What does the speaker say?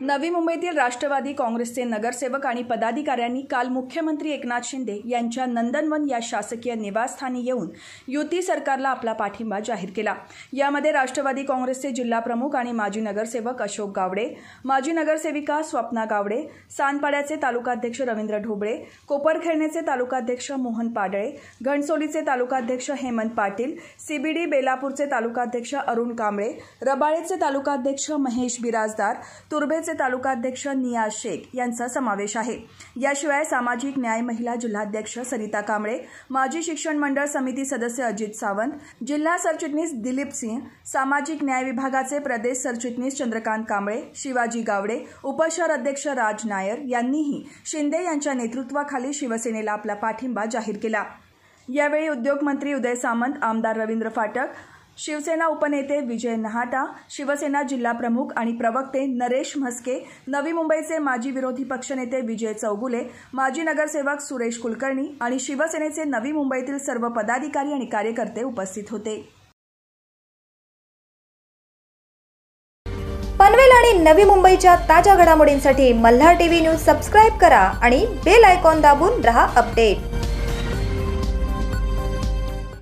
नवी मुंबईतील राष्ट्रवादी काँग्रेसचे नगरसेवक आणि पदाधिकाऱ्यांनी काल मुख्यमंत्री एकनाथ शिंदे यांच्या नंदनवन या शासकीय निवासस्थानी येऊन युती सरकारला आपला पाठिंबा जाहीर केला यामध्ये राष्ट्रवादी काँग्रेसचे जिल्हा प्रमुख आणि माजी नगरसेवक अशोक गावडे माजी नगरसेविका स्वप्ना गावडे सानपाड्याचे तालुकाध्यक्ष रवींद्र ढोबळे कोपरखेरणेचे तालुकाध्यक्ष मोहन पाडळे घणसोलीचे तालुकाध्यक्ष हेमंत पाटील सीबीडी बेलापूरचे तालुकाध्यक्ष अरुण कांबळे रबाळेचे तालुकाध्यक्ष महेश बिराजदार तुर्बे तालुका तालुकाध्यक्ष निया शेख यांचा समावेश आहे याशिवाय सामाजिक न्याय महिला जिल्हाध्यक्ष सरिता कांबळे माजी शिक्षण मंडळ समिती सदस्य अजित सावंत जिल्हा सरचिटणीस दिलीप सिंह सामाजिक न्याय विभागाचे प्रदेश सरचिटणीस चंद्रकांत कांबळे शिवाजी गावडे उपशहर अध्यक्ष राज नायर यांनीही शिंदे यांच्या नेतृत्वाखाली शिवसेनेला आपला पाठिंबा जाहीर केला यावेळी उद्योगमंत्री उदय सामंत आमदार रवींद्र फाटक शिवसेना उपनेते विजय नहाटा शिवसेना जिल्हा प्रमुख आणि प्रवक्ते नरेश म्हस्के नवी मुंबईचे माजी विरोधी पक्षनेते विजय चौगुले माजी नगरसेवक सुरेश कुलकर्णी आणि शिवसेनेचे नवी मुंबईतील सर्व पदाधिकारी आणि कार्यकर्ते उपस्थित होते पनवेल आणि नवी मुंबईच्या ताज्या घडामोडींसाठी मल्हार टीव्ही न्यूज सबस्क्राईब करा आणि बेल आयकॉन दाबून रहा अपडेट